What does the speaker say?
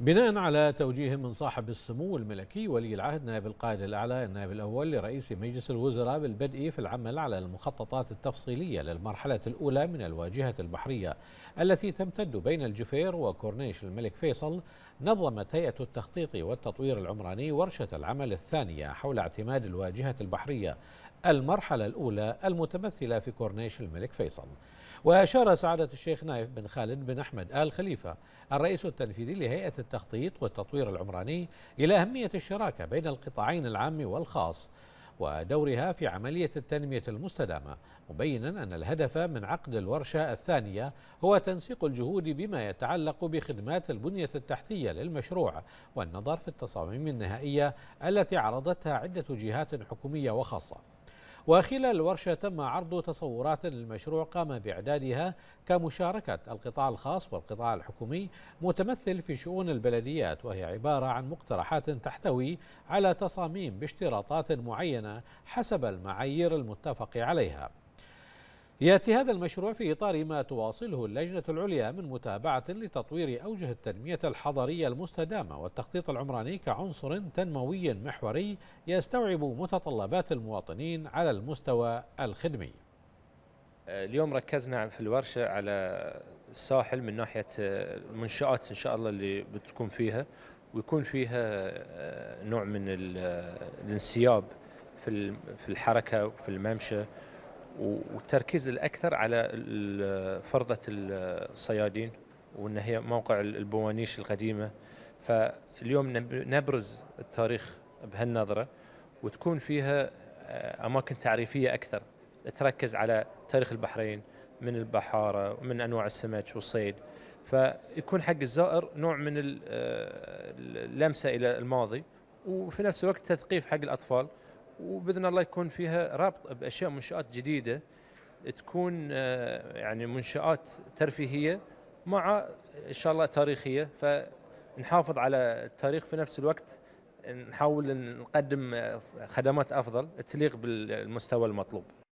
بناء على توجيه من صاحب السمو الملكي ولي العهد نائب القائد الأعلى النائب الأول لرئيس مجلس الوزراء بالبدء في العمل على المخططات التفصيلية للمرحلة الأولى من الواجهة البحرية التي تمتد بين الجفير وكورنيش الملك فيصل نظمت هيئة التخطيط والتطوير العمراني ورشة العمل الثانية حول اعتماد الواجهة البحرية المرحلة الأولى المتمثلة في كورنيش الملك فيصل وأشار سعادة الشيخ نايف بن خالد بن أحمد آل خليفة الرئيس التنفيذي لهيئة التخطيط والتطوير العمراني إلى أهمية الشراكة بين القطاعين العام والخاص ودورها في عملية التنمية المستدامة مبينا أن الهدف من عقد الورشة الثانية هو تنسيق الجهود بما يتعلق بخدمات البنية التحتية للمشروع والنظر في التصاميم النهائية التي عرضتها عدة جهات حكومية وخاصة وخلال الورشة تم عرض تصورات للمشروع قام بإعدادها كمشاركة القطاع الخاص والقطاع الحكومي متمثل في شؤون البلديات وهي عبارة عن مقترحات تحتوي على تصاميم باشتراطات معينة حسب المعايير المتفق عليها ياتي هذا المشروع في اطار ما تواصله اللجنه العليا من متابعه لتطوير اوجه التنميه الحضريه المستدامه والتخطيط العمراني كعنصر تنموي محوري يستوعب متطلبات المواطنين على المستوى الخدمي. اليوم ركزنا في الورشه على الساحل من ناحيه المنشات ان شاء الله اللي بتكون فيها ويكون فيها آه، نوع من آه، الانسياب في الحركه وفي الممشى والتركيز الاكثر على فرضه الصيادين وان هي موقع البوانيش القديمه فاليوم نبرز التاريخ بهالنظره وتكون فيها آه، اماكن تعريفيه اكثر تركز على تاريخ البحرين من البحاره ومن انواع السمك والصيد فيكون حق الزائر نوع من آه، اللمسه الى الماضي وفي نفس الوقت تثقيف حق الاطفال وباذن الله يكون فيها ربط باشياء منشات جديده تكون آه، يعني منشات ترفيهيه مع ان شاء الله تاريخيه فنحافظ على التاريخ في نفس الوقت نحاول نقدم آه، خدمات افضل تليق بالمستوى المطلوب